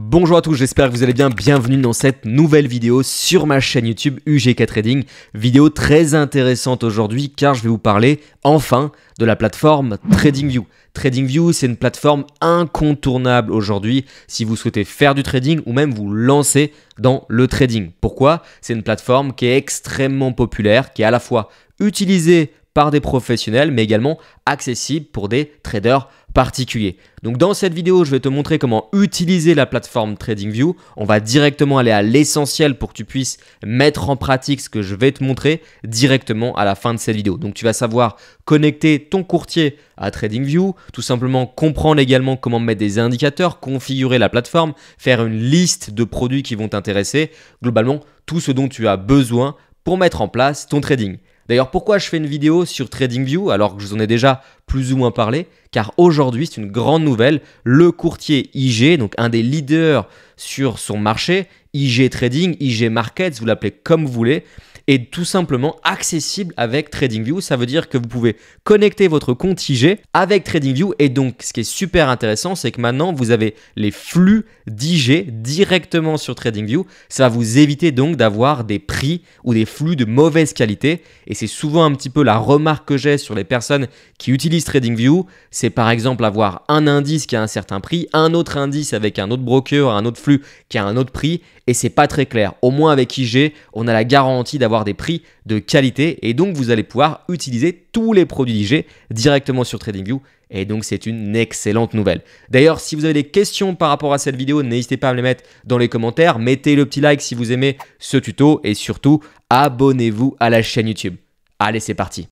Bonjour à tous, j'espère que vous allez bien, bienvenue dans cette nouvelle vidéo sur ma chaîne YouTube UGK Trading. Vidéo très intéressante aujourd'hui car je vais vous parler enfin de la plateforme TradingView. TradingView, c'est une plateforme incontournable aujourd'hui si vous souhaitez faire du trading ou même vous lancer dans le trading. Pourquoi C'est une plateforme qui est extrêmement populaire, qui est à la fois utilisée par des professionnels mais également accessible pour des traders particulier. Donc dans cette vidéo, je vais te montrer comment utiliser la plateforme TradingView. On va directement aller à l'essentiel pour que tu puisses mettre en pratique ce que je vais te montrer directement à la fin de cette vidéo. Donc tu vas savoir connecter ton courtier à TradingView, tout simplement comprendre également comment mettre des indicateurs, configurer la plateforme, faire une liste de produits qui vont t'intéresser, globalement tout ce dont tu as besoin pour mettre en place ton trading. D'ailleurs, pourquoi je fais une vidéo sur TradingView alors que je vous en ai déjà plus ou moins parlé Car aujourd'hui, c'est une grande nouvelle. Le courtier IG, donc un des leaders sur son marché, IG Trading, IG Markets, vous l'appelez comme vous voulez, est tout simplement accessible avec TradingView. Ça veut dire que vous pouvez connecter votre compte IG avec TradingView. Et donc, ce qui est super intéressant, c'est que maintenant, vous avez les flux d'IG directement sur TradingView. Ça va vous éviter donc d'avoir des prix ou des flux de mauvaise qualité. Et c'est souvent un petit peu la remarque que j'ai sur les personnes qui utilisent TradingView. C'est par exemple avoir un indice qui a un certain prix, un autre indice avec un autre broker, un autre flux qui a un autre prix. Et c'est pas très clair. Au moins avec IG, on a la garantie d'avoir des prix de qualité et donc vous allez pouvoir utiliser tous les produits IG directement sur TradingView et donc c'est une excellente nouvelle. D'ailleurs, si vous avez des questions par rapport à cette vidéo, n'hésitez pas à me les mettre dans les commentaires, mettez le petit like si vous aimez ce tuto et surtout abonnez-vous à la chaîne YouTube. Allez, c'est parti.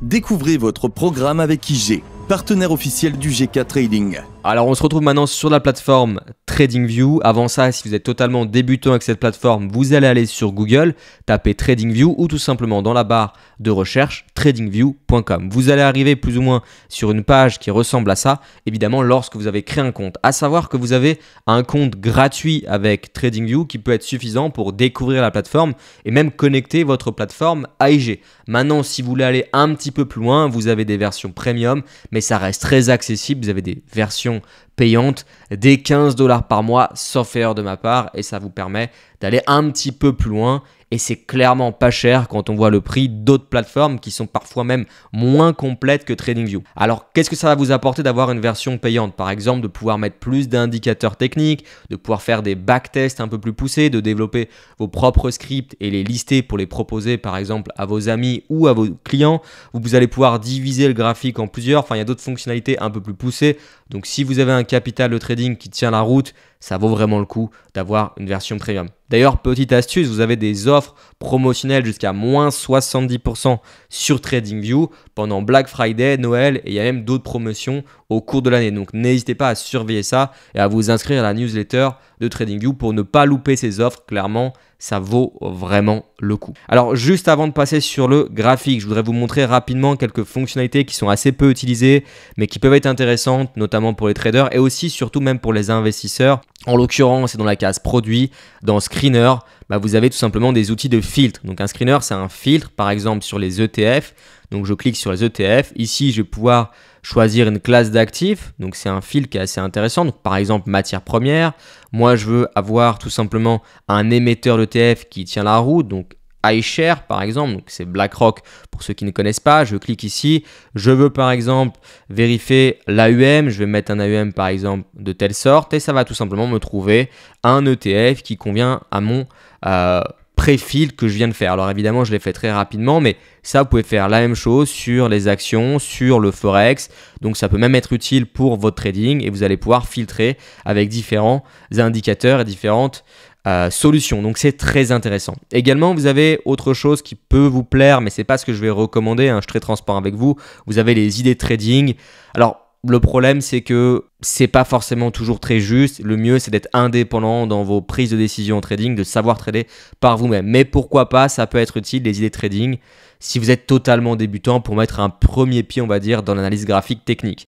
Découvrez votre programme avec IG, partenaire officiel du GK Trading. Alors on se retrouve maintenant sur la plateforme TradingView. Avant ça, si vous êtes totalement débutant avec cette plateforme, vous allez aller sur Google, taper TradingView ou tout simplement dans la barre de recherche tradingview.com. Vous allez arriver plus ou moins sur une page qui ressemble à ça, évidemment lorsque vous avez créé un compte. À savoir que vous avez un compte gratuit avec TradingView qui peut être suffisant pour découvrir la plateforme et même connecter votre plateforme IG. Maintenant, si vous voulez aller un petit peu plus loin, vous avez des versions premium, mais ça reste très accessible. Vous avez des versions payante des 15 dollars par mois, sauf erreur de ma part, et ça vous permet d'aller un petit peu plus loin. Et c'est clairement pas cher quand on voit le prix d'autres plateformes qui sont parfois même moins complètes que TradingView. Alors qu'est-ce que ça va vous apporter d'avoir une version payante Par exemple, de pouvoir mettre plus d'indicateurs techniques, de pouvoir faire des backtests un peu plus poussés, de développer vos propres scripts et les lister pour les proposer par exemple à vos amis ou à vos clients. Vous allez pouvoir diviser le graphique en plusieurs. Enfin, il y a d'autres fonctionnalités un peu plus poussées. Donc si vous avez un capital de trading qui tient la route, ça vaut vraiment le coup d'avoir une version premium. D'ailleurs, petite astuce, vous avez des offres promotionnelles jusqu'à moins 70% sur TradingView pendant Black Friday, Noël et il y a même d'autres promotions au cours de l'année. Donc n'hésitez pas à surveiller ça et à vous inscrire à la newsletter de TradingView pour ne pas louper ces offres. Clairement, ça vaut vraiment le coup. Alors juste avant de passer sur le graphique, je voudrais vous montrer rapidement quelques fonctionnalités qui sont assez peu utilisées mais qui peuvent être intéressantes notamment pour les traders et aussi surtout même pour les investisseurs. En l'occurrence, c'est dans la case produit, dans screener, bah, vous avez tout simplement des outils de filtre. Donc un screener, c'est un filtre, par exemple sur les ETF. Donc je clique sur les ETF. Ici, je vais pouvoir choisir une classe d'actifs. Donc c'est un filtre qui est assez intéressant. Donc par exemple matière première. Moi, je veux avoir tout simplement un émetteur d'ETF qui tient la route. Donc iShare par exemple, donc c'est BlackRock pour ceux qui ne connaissent pas, je clique ici, je veux par exemple vérifier l'AUM, je vais mettre un AUM par exemple de telle sorte et ça va tout simplement me trouver un ETF qui convient à mon euh, préfil que je viens de faire. Alors évidemment, je l'ai fait très rapidement, mais ça, vous pouvez faire la même chose sur les actions, sur le forex. Donc ça peut même être utile pour votre trading et vous allez pouvoir filtrer avec différents indicateurs et différentes euh, solution. Donc c'est très intéressant. Également, vous avez autre chose qui peut vous plaire, mais c'est pas ce que je vais recommander. Hein. je suis très transparent avec vous. Vous avez les idées trading. Alors le problème, c'est que c'est pas forcément toujours très juste. Le mieux, c'est d'être indépendant dans vos prises de décision en trading, de savoir trader par vous-même. Mais pourquoi pas, ça peut être utile, les idées trading, si vous êtes totalement débutant pour mettre un premier pied, on va dire, dans l'analyse graphique technique.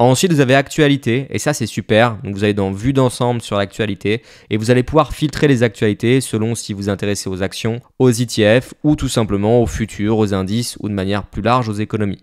Ensuite, vous avez actualité, et ça c'est super. Donc vous allez dans vue d'ensemble sur l'actualité, et vous allez pouvoir filtrer les actualités selon si vous intéressez aux actions, aux ETF, ou tout simplement aux futurs, aux indices, ou de manière plus large aux économies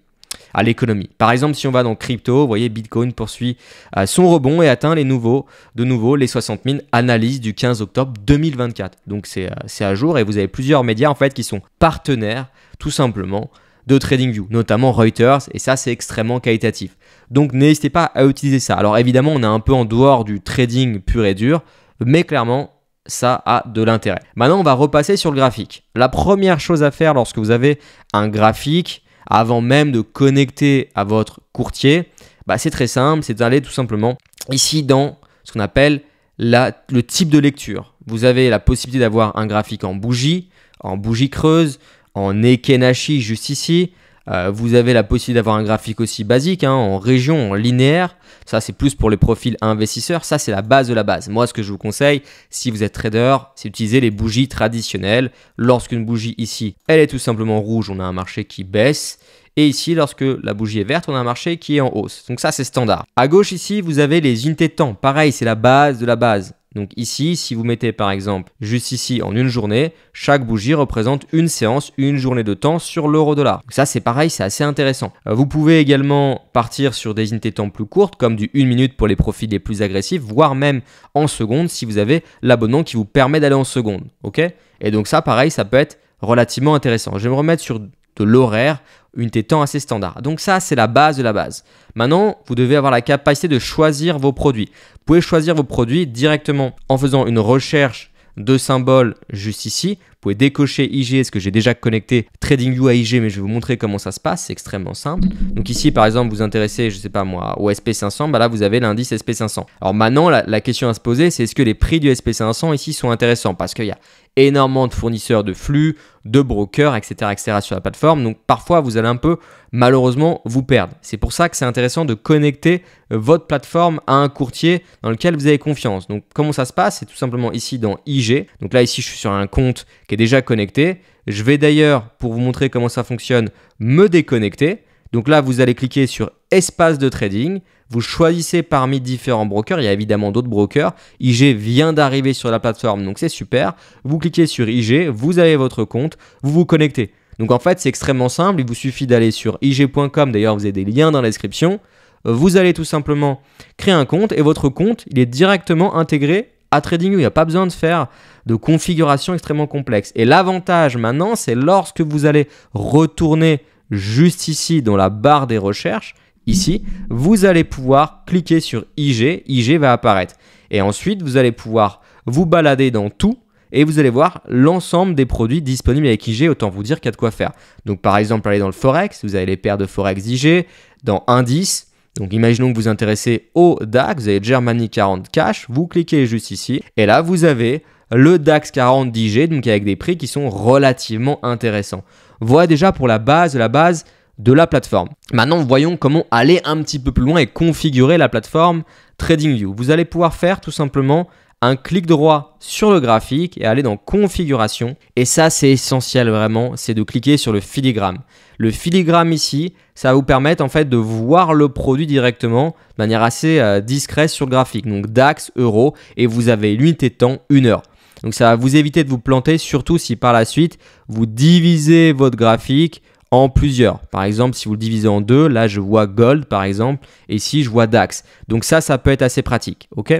à l'économie. Par exemple, si on va dans crypto, vous voyez, Bitcoin poursuit euh, son rebond et atteint les nouveaux, de nouveau les 60 000 analyses du 15 octobre 2024. Donc euh, c'est à jour et vous avez plusieurs médias en fait qui sont partenaires tout simplement de TradingView, notamment Reuters, et ça c'est extrêmement qualitatif. Donc n'hésitez pas à utiliser ça. Alors évidemment, on est un peu en dehors du trading pur et dur, mais clairement, ça a de l'intérêt. Maintenant, on va repasser sur le graphique. La première chose à faire lorsque vous avez un graphique, avant même de connecter à votre courtier, bah, c'est très simple, c'est d'aller tout simplement ici dans ce qu'on appelle la, le type de lecture. Vous avez la possibilité d'avoir un graphique en bougie, en bougie creuse, en Ekenashi juste ici. Euh, vous avez la possibilité d'avoir un graphique aussi basique, hein, en région, en linéaire. Ça, c'est plus pour les profils investisseurs. Ça, c'est la base de la base. Moi, ce que je vous conseille, si vous êtes trader, c'est d'utiliser les bougies traditionnelles. Lorsqu'une bougie ici, elle est tout simplement rouge, on a un marché qui baisse. Et ici, lorsque la bougie est verte, on a un marché qui est en hausse. Donc ça, c'est standard. À gauche ici, vous avez les unités de temps. Pareil, c'est la base de la base. Donc ici, si vous mettez par exemple juste ici en une journée, chaque bougie représente une séance, une journée de temps sur l'euro dollar. ça c'est pareil, c'est assez intéressant. Euh, vous pouvez également partir sur des unités de temps plus courtes comme du 1 minute pour les profits les plus agressifs, voire même en seconde si vous avez l'abonnement qui vous permet d'aller en seconde. OK Et donc ça pareil, ça peut être relativement intéressant. Je vais me remettre sur de l'horaire, une des temps assez standard. Donc ça, c'est la base de la base. Maintenant, vous devez avoir la capacité de choisir vos produits. Vous pouvez choisir vos produits directement en faisant une recherche de symboles juste ici pouvez décocher IG, ce que j'ai déjà connecté TradingView à IG, mais je vais vous montrer comment ça se passe, c'est extrêmement simple. Donc ici, par exemple, vous intéressez, je sais pas moi, au SP500, bah là, vous avez l'indice SP500. Alors maintenant, la, question à se poser, c'est est-ce que les prix du SP500 ici sont intéressants Parce qu'il y a énormément de fournisseurs de flux, de brokers, etc., etc. sur la plateforme. Donc parfois, vous allez un peu malheureusement vous perdre. C'est pour ça que c'est intéressant de connecter euh, votre plateforme à un courtier dans lequel vous avez confiance. Donc comment ça se passe C'est tout simplement ici dans IG. Donc là, ici, je suis sur un compte qui déjà connecté. Je vais d'ailleurs, pour vous montrer comment ça fonctionne, me déconnecter. Donc là, vous allez cliquer sur espace de trading. Vous choisissez parmi différents brokers. Il y a évidemment d'autres brokers. IG vient d'arriver sur la plateforme, donc c'est super. Vous cliquez sur IG, vous avez votre compte, vous vous connectez. Donc en fait, c'est extrêmement simple. Il vous suffit d'aller sur ig.com. D'ailleurs, vous avez des liens dans la description. Vous allez tout simplement créer un compte et votre compte, il est directement intégré à TradingView. Il n'y a pas besoin de faire de configuration extrêmement complexe. Et l'avantage maintenant, c'est lorsque vous allez retourner juste ici dans la barre des recherches, ici, vous allez pouvoir cliquer sur IG, IG va apparaître. Et ensuite, vous allez pouvoir vous balader dans tout et vous allez voir l'ensemble des produits disponibles avec IG, autant vous dire qu'il y a de quoi faire. Donc par exemple, allez dans le Forex, vous avez les paires de Forex IG, dans Indice, donc imaginons que vous vous intéressez au DAX, vous avez Germany 40 Cash, vous cliquez juste ici, et là vous avez le DAX 40 d'IG, donc avec des prix qui sont relativement intéressants. Voilà déjà pour la base, la base de la plateforme. Maintenant, voyons comment aller un petit peu plus loin et configurer la plateforme TradingView. Vous allez pouvoir faire tout simplement un clic droit sur le graphique et aller dans configuration. Et ça, c'est essentiel vraiment, c'est de cliquer sur le filigramme. Le filigramme ici, ça va vous permettre en fait de voir le produit directement de manière assez euh, discrète sur le graphique. Donc DAX, euro, et vous avez l'unité de temps une heure. Donc ça va vous éviter de vous planter, surtout si par la suite vous divisez votre graphique en plusieurs. Par exemple, si vous le divisez en deux, là je vois Gold par exemple, et ici je vois DAX. Donc ça, ça peut être assez pratique. Ok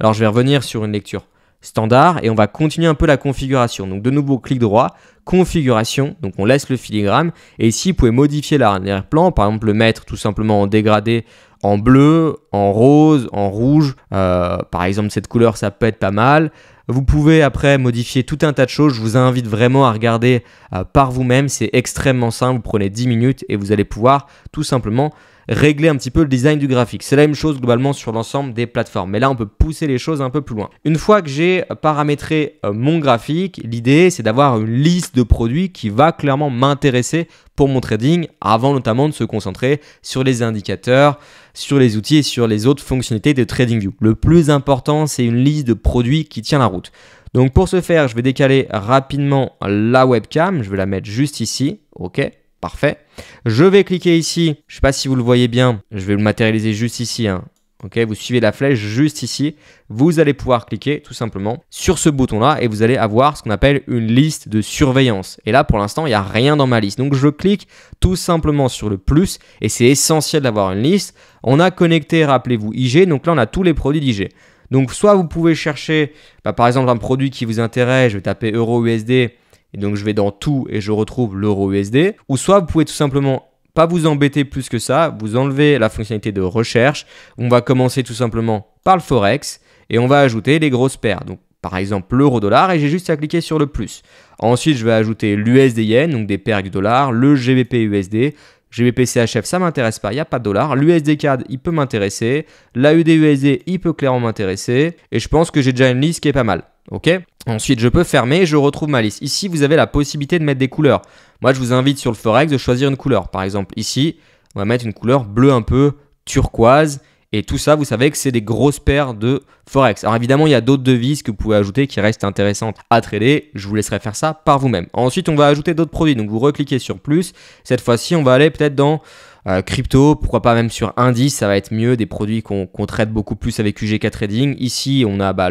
Alors je vais revenir sur une lecture standard et on va continuer un peu la configuration. Donc de nouveau, clic droit, configuration, donc on laisse le filigrane et ici vous pouvez modifier l'arrière-plan, par exemple le mettre tout simplement en dégradé en bleu, en rose, en rouge. Euh, par exemple, cette couleur, ça peut être pas mal. Vous pouvez après modifier tout un tas de choses. Je vous invite vraiment à regarder euh, par vous-même. C'est extrêmement simple. Vous prenez 10 minutes et vous allez pouvoir tout simplement régler un petit peu le design du graphique. C'est la même chose globalement sur l'ensemble des plateformes. Mais là, on peut pousser les choses un peu plus loin. Une fois que j'ai paramétré euh, mon graphique, l'idée, c'est d'avoir une liste de produits qui va clairement m'intéresser pour mon trading, avant notamment de se concentrer sur les indicateurs, sur les outils et sur les autres fonctionnalités de TradingView. Le plus important, c'est une liste de produits qui tient la route. Donc pour ce faire, je vais décaler rapidement la webcam, je vais la mettre juste ici, ok Parfait. Je vais cliquer ici. Je ne sais pas si vous le voyez bien. Je vais le matérialiser juste ici. Hein. Ok, vous suivez la flèche juste ici. Vous allez pouvoir cliquer tout simplement sur ce bouton-là et vous allez avoir ce qu'on appelle une liste de surveillance. Et là, pour l'instant, il n'y a rien dans ma liste. Donc, je clique tout simplement sur le plus et c'est essentiel d'avoir une liste. On a connecté, rappelez-vous, IG. Donc là, on a tous les produits d'IG. Donc, soit vous pouvez chercher, bah, par exemple, un produit qui vous intéresse. Je vais taper euro USD et donc je vais dans tout et je retrouve l'euro USD, ou soit vous pouvez tout simplement pas vous embêter plus que ça, vous enlevez la fonctionnalité de recherche, on va commencer tout simplement par le forex et on va ajouter les grosses paires. Donc par exemple l'euro dollar et j'ai juste à cliquer sur le plus. Ensuite, je vais ajouter l'USD yen, donc des paires du dollar, le GBP USD, GBP CHF ça m'intéresse pas, il n'y a pas de dollar, l'USD CAD il peut m'intéresser, l'AUD USD il peut clairement m'intéresser et je pense que j'ai déjà une liste qui est pas mal. OK Ensuite, je peux fermer et je retrouve ma liste. Ici, vous avez la possibilité de mettre des couleurs. Moi, je vous invite sur le Forex de choisir une couleur. Par exemple, ici, on va mettre une couleur bleue un peu turquoise et tout ça, vous savez que c'est des grosses paires de Forex. Alors évidemment, il y a d'autres devises que vous pouvez ajouter qui restent intéressantes à trader. Je vous laisserai faire ça par vous-même. Ensuite, on va ajouter d'autres produits. Donc vous recliquez sur plus. Cette fois-ci, on va aller peut-être dans euh, crypto, pourquoi pas même sur indice, ça va être mieux, des produits qu'on traite beaucoup plus avec UGK Trading. Ici, on a bah,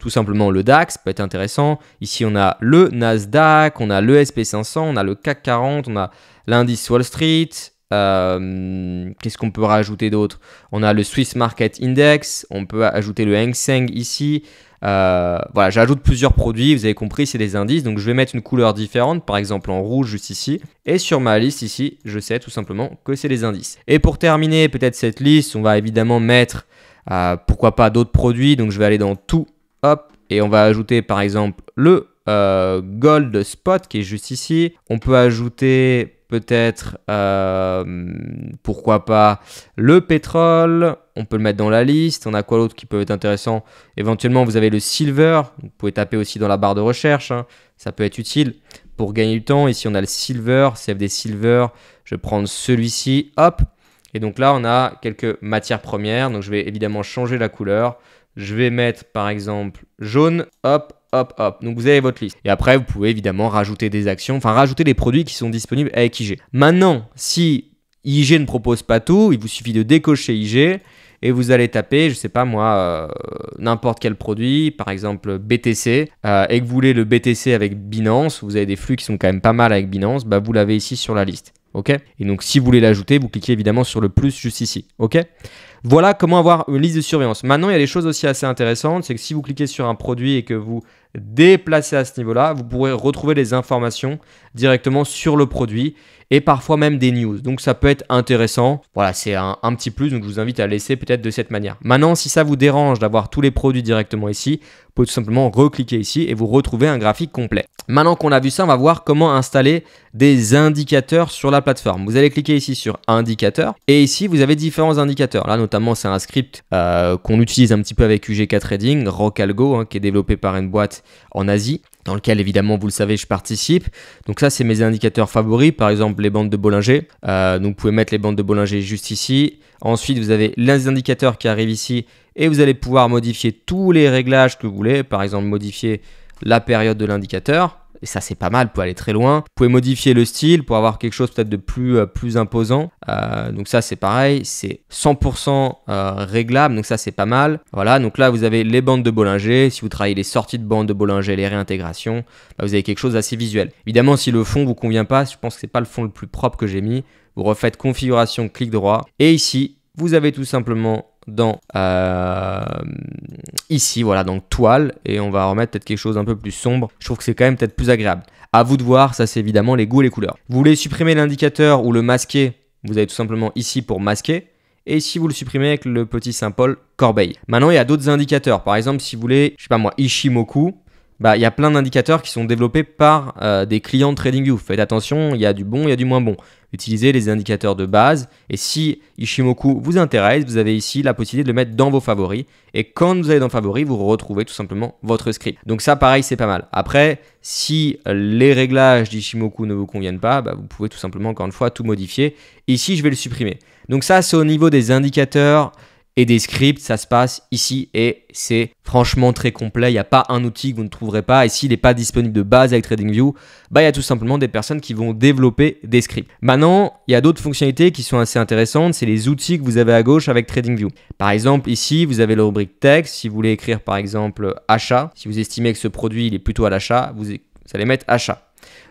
tout simplement le DAX, Ça peut être intéressant. Ici, on a le Nasdaq, on a le SP500, on a le CAC 40, on a l'indice Wall Street, euh, qu'est-ce qu'on peut rajouter d'autre On a le Swiss Market Index, on peut ajouter le Hang Seng ici. Euh, voilà, j'ajoute plusieurs produits, vous avez compris, c'est des indices, donc je vais mettre une couleur différente, par exemple en rouge juste ici, et sur ma liste ici, je sais tout simplement que c'est les indices. Et pour terminer peut-être cette liste, on va évidemment mettre, euh, pourquoi pas, d'autres produits, donc je vais aller dans tout, hop, et on va ajouter par exemple le gold spot qui est juste ici, on peut ajouter peut-être, euh, pourquoi pas, le pétrole, on peut le mettre dans la liste, on a quoi d'autre qui peut être intéressant Éventuellement, vous avez le silver, vous pouvez taper aussi dans la barre de recherche, hein. ça peut être utile pour gagner du temps. Ici, on a le silver, CFD silver, je vais prendre celui-ci, hop. Et donc là, on a quelques matières premières, donc je vais évidemment changer la couleur. Je vais mettre par exemple jaune, hop, hop, hop. Donc vous avez votre liste. Et après, vous pouvez évidemment rajouter des actions, enfin rajouter des produits qui sont disponibles avec IG. Maintenant, si IG ne propose pas tout, il vous suffit de décocher IG et vous allez taper, je ne sais pas moi, euh, n'importe quel produit, par exemple BTC, euh, et que vous voulez le BTC avec Binance, vous avez des flux qui sont quand même pas mal avec Binance, bah vous l'avez ici sur la liste. Ok Et donc si vous voulez l'ajouter, vous cliquez évidemment sur le plus juste ici. Ok voilà comment avoir une liste de surveillance. Maintenant, il y a des choses aussi assez intéressantes, c'est que si vous cliquez sur un produit et que vous déplacez à ce niveau-là, vous pourrez retrouver les informations directement sur le produit et parfois même des news. Donc ça peut être intéressant. Voilà, c'est un, petit plus, donc je vous invite à laisser peut-être de cette manière. Maintenant, si ça vous dérange d'avoir tous les produits directement ici, vous pouvez tout simplement recliquer ici et vous retrouver un graphique complet. Maintenant qu'on a vu ça, on va voir comment installer des indicateurs sur la plateforme. Vous allez cliquer ici sur indicateurs et ici vous avez différents indicateurs. Là notamment c'est un script euh, qu'on utilise un petit peu avec UGK Trading, Rockalgo, hein, qui est développé par une boîte en Asie dans lequel évidemment vous le savez je participe. Donc ça c'est mes indicateurs favoris, par exemple les bandes de Bollinger. Euh, donc vous pouvez mettre les bandes de Bollinger juste ici. Ensuite vous avez les indicateurs qui arrivent ici et vous allez pouvoir modifier tous les réglages que vous voulez, par exemple modifier la période de l'indicateur, et ça, c'est pas mal, pour aller très loin. Vous pouvez modifier le style pour avoir quelque chose peut-être de plus, euh, plus imposant. Euh, donc ça, c'est pareil, c'est 100% euh, réglable, donc ça, c'est pas mal. Voilà, donc là, vous avez les bandes de Bollinger. Si vous travaillez les sorties de bandes de Bollinger, les réintégrations, là, bah, vous avez quelque chose d'assez visuel. Évidemment, si le fond vous convient pas, je pense que c'est pas le fond le plus propre que j'ai mis. Vous refaites configuration, clic droit. Et ici, vous avez tout simplement dans euh, ici, voilà, donc toile, et on va remettre peut-être quelque chose un peu plus sombre. Je trouve que c'est quand même peut-être plus agréable. À vous de voir, ça c'est évidemment les goûts et les couleurs. Vous voulez supprimer l'indicateur ou le masquer, vous avez tout simplement ici pour masquer. Et si vous le supprimez avec le petit symbole corbeille. Maintenant, il y a d'autres indicateurs. Par exemple, si vous voulez, je sais pas moi, Ishimoku, bah, il y a plein d'indicateurs qui sont développés par euh, des clients de TradingView. Faites attention, il y a du bon, il y a du moins bon utilisez les indicateurs de base. Et si Ishimoku vous intéresse, vous avez ici la possibilité de le mettre dans vos favoris. Et quand vous allez dans favoris, vous retrouvez tout simplement votre script. Donc ça, pareil, c'est pas mal. Après, si les réglages d'Ishimoku ne vous conviennent pas, bah, vous pouvez tout simplement, encore une fois, tout modifier. Ici, je vais le supprimer. Donc ça, c'est au niveau des indicateurs et des scripts, ça se passe ici et c'est franchement très complet. Il n'y a pas un outil que vous ne trouverez pas et s'il n'est pas disponible de base avec TradingView, bah, il y a tout simplement des personnes qui vont développer des scripts. Maintenant, il y a d'autres fonctionnalités qui sont assez intéressantes, c'est les outils que vous avez à gauche avec TradingView. Par exemple, ici, vous avez la rubrique texte. Si vous voulez écrire par exemple achat, si vous estimez que ce produit il est plutôt à l'achat, vous allez mettre achat.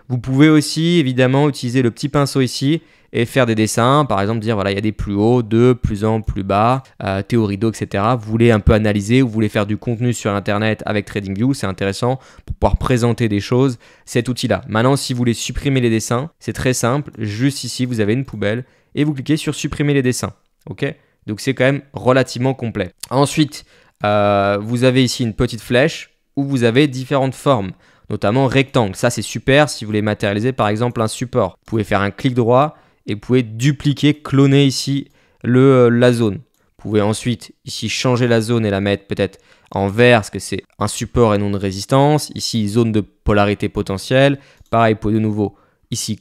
Vous pouvez aussi évidemment utiliser le petit pinceau ici et faire des dessins, par exemple dire voilà il y a des plus hauts, deux, plus en, plus bas, euh, théorie d'eau, etc. Vous voulez un peu analyser, vous voulez faire du contenu sur internet avec TradingView, c'est intéressant pour pouvoir présenter des choses, cet outil-là. Maintenant si vous voulez supprimer les dessins, c'est très simple, juste ici vous avez une poubelle et vous cliquez sur supprimer les dessins. ok Donc c'est quand même relativement complet. Ensuite, euh, vous avez ici une petite flèche où vous avez différentes formes notamment rectangle. Ça, c'est super si vous voulez matérialiser par exemple un support. Vous pouvez faire un clic droit et vous pouvez dupliquer, cloner ici le, euh, la zone. Vous pouvez ensuite ici changer la zone et la mettre peut-être en vert parce que c'est un support et non de résistance. Ici, zone de polarité potentielle. Pareil, vous pouvez de nouveau ici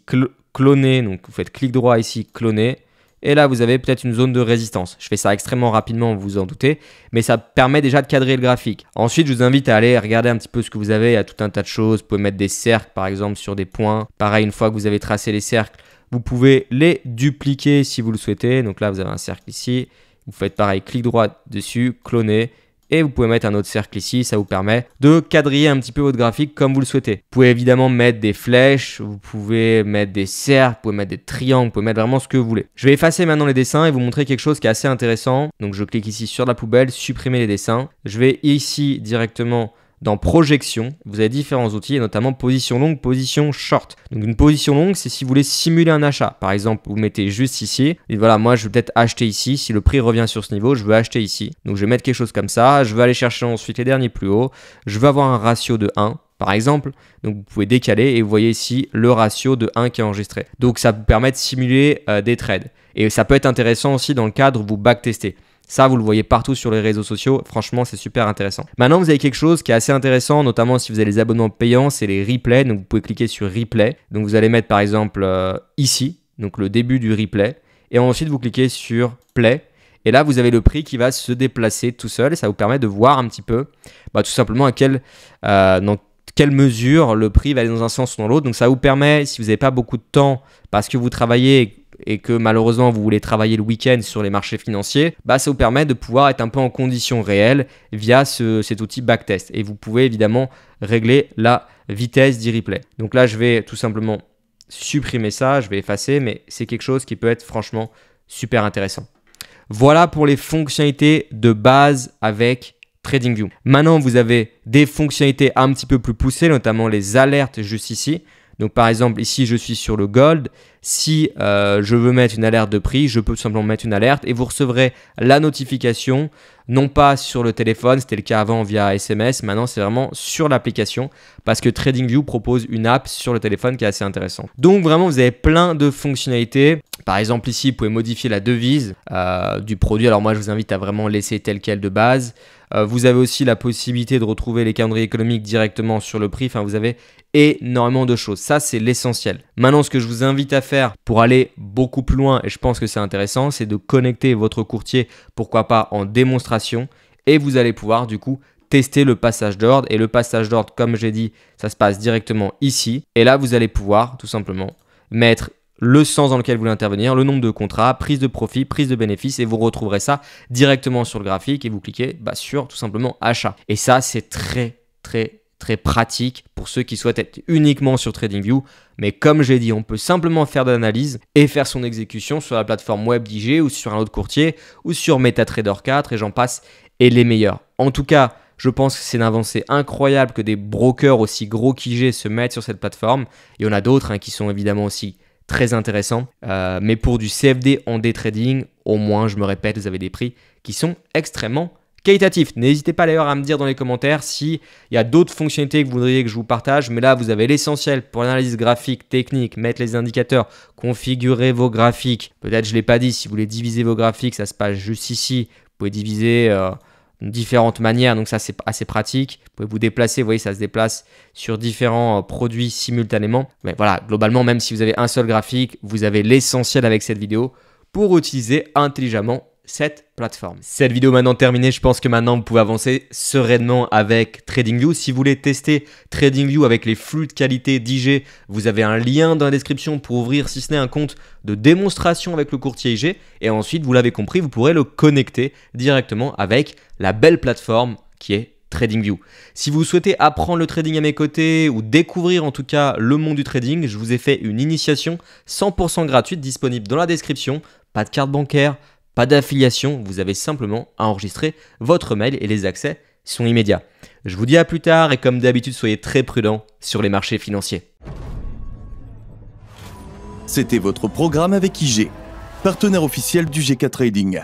cloner. Donc, vous faites clic droit ici, cloner. Et là, vous avez peut-être une zone de résistance. Je fais ça extrêmement rapidement, vous vous en doutez, mais ça permet déjà de cadrer le graphique. Ensuite, je vous invite à aller regarder un petit peu ce que vous avez. Il y a tout un tas de choses. Vous pouvez mettre des cercles, par exemple, sur des points. Pareil, une fois que vous avez tracé les cercles, vous pouvez les dupliquer si vous le souhaitez. Donc là, vous avez un cercle ici. Vous faites pareil, clic droit dessus, cloner et vous pouvez mettre un autre cercle ici, ça vous permet de quadriller un petit peu votre graphique comme vous le souhaitez. Vous pouvez évidemment mettre des flèches, vous pouvez mettre des cercles, vous pouvez mettre des triangles, vous pouvez mettre vraiment ce que vous voulez. Je vais effacer maintenant les dessins et vous montrer quelque chose qui est assez intéressant. Donc je clique ici sur la poubelle, supprimer les dessins. Je vais ici directement dans projection, vous avez différents outils, notamment position longue, position short. Donc une position longue, c'est si vous voulez simuler un achat. Par exemple, vous mettez juste ici, et voilà, moi je vais peut-être acheter ici, si le prix revient sur ce niveau, je veux acheter ici. Donc je vais mettre quelque chose comme ça, je vais aller chercher ensuite les derniers plus hauts, je vais avoir un ratio de 1, par exemple. Donc vous pouvez décaler et vous voyez ici le ratio de 1 qui est enregistré. Donc ça vous permet de simuler euh, des trades. Et ça peut être intéressant aussi dans le cadre où vous backtestez. Ça, vous le voyez partout sur les réseaux sociaux. Franchement, c'est super intéressant. Maintenant, vous avez quelque chose qui est assez intéressant, notamment si vous avez les abonnements payants, c'est les replays. Donc, vous pouvez cliquer sur replay. Donc, vous allez mettre par exemple euh, ici, donc le début du replay. Et ensuite, vous cliquez sur play. Et là, vous avez le prix qui va se déplacer tout seul et ça vous permet de voir un petit peu, bah, tout simplement, à euh, dans quelle mesure le prix va aller dans un sens ou dans l'autre. Donc, ça vous permet, si vous n'avez pas beaucoup de temps parce que vous travaillez et que malheureusement vous voulez travailler le week-end sur les marchés financiers, bah ça vous permet de pouvoir être un peu en condition réelle via cet outil backtest. Et vous pouvez évidemment régler la vitesse d'e-replay. Donc là, je vais tout simplement supprimer ça, je vais effacer, mais c'est quelque chose qui peut être franchement super intéressant. Voilà pour les fonctionnalités de base avec TradingView. Maintenant, vous avez des fonctionnalités un petit peu plus poussées, notamment les alertes juste ici. Donc par exemple, ici je suis sur le gold. Si euh, je veux mettre une alerte de prix, je peux tout simplement mettre une alerte et vous recevrez la notification, non pas sur le téléphone, c'était le cas avant via SMS, maintenant c'est vraiment sur l'application parce que TradingView propose une app sur le téléphone qui est assez intéressante. Donc vraiment, vous avez plein de fonctionnalités. Par exemple ici, vous pouvez modifier la devise euh, du produit. Alors moi, je vous invite à vraiment laisser tel quel de base. Euh, vous avez aussi la possibilité de retrouver les calendriers économiques directement sur le prix. Enfin, vous avez énormément de choses. Ça, c'est l'essentiel. Maintenant, ce que je vous invite à faire pour aller beaucoup plus loin, et je pense que c'est intéressant, c'est de connecter votre courtier, pourquoi pas en démonstration, et vous allez pouvoir du coup tester le passage d'ordre. Et le passage d'ordre, comme j'ai dit, ça se passe directement ici. Et là, vous allez pouvoir tout simplement mettre le sens dans lequel vous voulez intervenir, le nombre de contrats, prise de profit, prise de bénéfice, et vous retrouverez ça directement sur le graphique et vous cliquez bah, sur tout simplement achat. Et ça, c'est très très très pratique pour ceux qui souhaitent être uniquement sur TradingView. Mais comme j'ai dit, on peut simplement faire de l'analyse et faire son exécution sur la plateforme web d'IG ou sur un autre courtier ou sur MetaTrader 4 et j'en passe et les meilleurs. En tout cas, je pense que c'est une avancée incroyable que des brokers aussi gros qu'IG se mettent sur cette plateforme. Il y en a d'autres hein, qui sont évidemment aussi très intéressant. Euh, mais pour du CFD en day trading, au moins, je me répète, vous avez des prix qui sont extrêmement qualitatifs. N'hésitez pas d'ailleurs à me dire dans les commentaires s'il y a d'autres fonctionnalités que vous voudriez que je vous partage. Mais là, vous avez l'essentiel pour l'analyse graphique, technique, mettre les indicateurs, configurer vos graphiques. Peut-être je ne l'ai pas dit, si vous voulez diviser vos graphiques, ça se passe juste ici. Vous pouvez diviser... Euh, différentes manières. Donc ça, c'est assez pratique. Vous pouvez vous déplacer, vous voyez, ça se déplace sur différents euh, produits simultanément. Mais voilà, globalement, même si vous avez un seul graphique, vous avez l'essentiel avec cette vidéo pour utiliser intelligemment cette plateforme. Cette vidéo maintenant terminée, je pense que maintenant vous pouvez avancer sereinement avec TradingView. Si vous voulez tester TradingView avec les flux de qualité d'IG, vous avez un lien dans la description pour ouvrir si ce n'est un compte de démonstration avec le courtier IG et ensuite, vous l'avez compris, vous pourrez le connecter directement avec la belle plateforme qui est TradingView. Si vous souhaitez apprendre le trading à mes côtés ou découvrir en tout cas le monde du trading, je vous ai fait une initiation 100% gratuite disponible dans la description. Pas de carte bancaire, pas d'affiliation, vous avez simplement à enregistrer votre mail et les accès sont immédiats. Je vous dis à plus tard et comme d'habitude, soyez très prudent sur les marchés financiers. C'était votre programme avec IG, partenaire officiel du g Trading.